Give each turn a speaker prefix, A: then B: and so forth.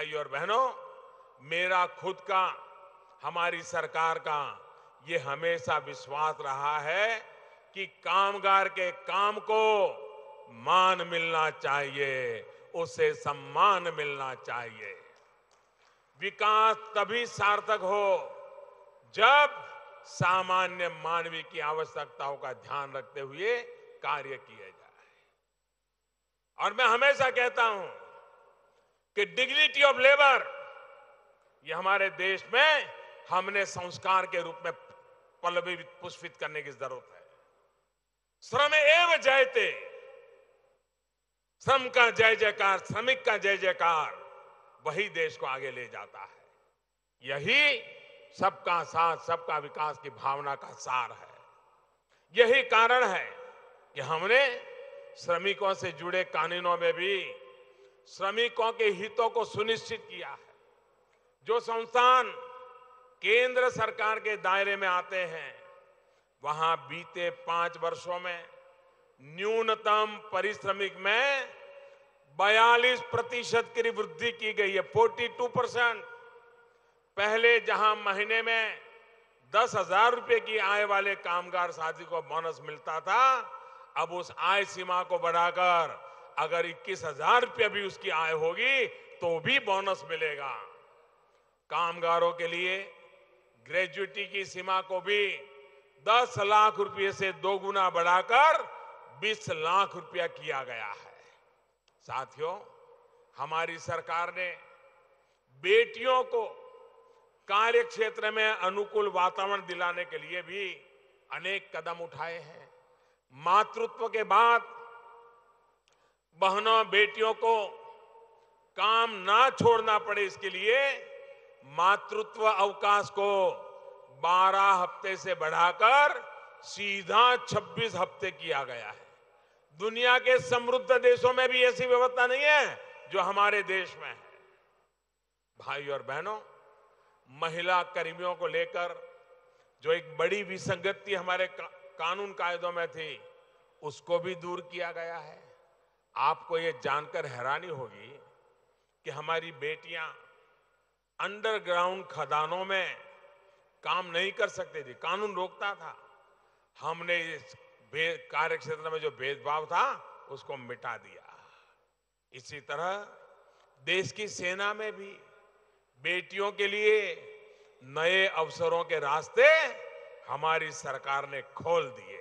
A: भाई और बहनों मेरा खुद का हमारी सरकार का ये हमेशा विश्वास रहा है कि कामगार के काम को मान मिलना चाहिए उसे सम्मान मिलना चाहिए विकास तभी सार्थक हो जब सामान्य मानवीय की आवश्यकताओं का ध्यान रखते हुए कार्य किया जाए और मैं हमेशा कहता हूं कि डिग्निटी ऑफ लेबर ये हमारे देश में हमने संस्कार के रूप में पल्लवी पुष्पित करने की जरूरत है श्रम एव जयते श्रम का जय जयकार श्रमिक का जय जयकार वही देश को आगे ले जाता है यही सबका साथ सबका विकास की भावना का सार है यही कारण है कि हमने श्रमिकों से जुड़े कानूनों में भी श्रमिकों के हितों को सुनिश्चित किया है जो संस्थान केंद्र सरकार के दायरे में आते हैं वहां बीते पांच वर्षों में न्यूनतम परिश्रमिक में 42 प्रतिशत की वृद्धि की गई है 42 परसेंट पहले जहां महीने में दस हजार रुपये की आय वाले कामगार साथी को बोनस मिलता था अब उस आय सीमा को बढ़ाकर अगर इक्कीस हजार रुपया भी उसकी आय होगी तो भी बोनस मिलेगा कामगारों के लिए ग्रेजुएटी की सीमा को भी 10 लाख रुपए से दोगुना बढ़ाकर 20 लाख रुपया किया गया है साथियों हमारी सरकार ने बेटियों को कार्य क्षेत्र में अनुकूल वातावरण दिलाने के लिए भी अनेक कदम उठाए हैं मातृत्व के बाद बहनों बेटियों को काम ना छोड़ना पड़े इसके लिए मातृत्व अवकाश को 12 हफ्ते से बढ़ाकर सीधा 26 हफ्ते किया गया है दुनिया के समृद्ध देशों में भी ऐसी व्यवस्था नहीं है जो हमारे देश में है भाई और बहनों महिला कर्मियों को लेकर जो एक बड़ी विसंगति हमारे का, कानून कायदों में थी उसको भी दूर किया गया है आपको ये जानकर हैरानी होगी कि हमारी बेटियां अंडरग्राउंड खदानों में काम नहीं कर सकते थे कानून रोकता था हमने इस कार्य क्षेत्र में जो भेदभाव था उसको मिटा दिया इसी तरह देश की सेना में भी बेटियों के लिए नए अवसरों के रास्ते हमारी सरकार ने खोल दिए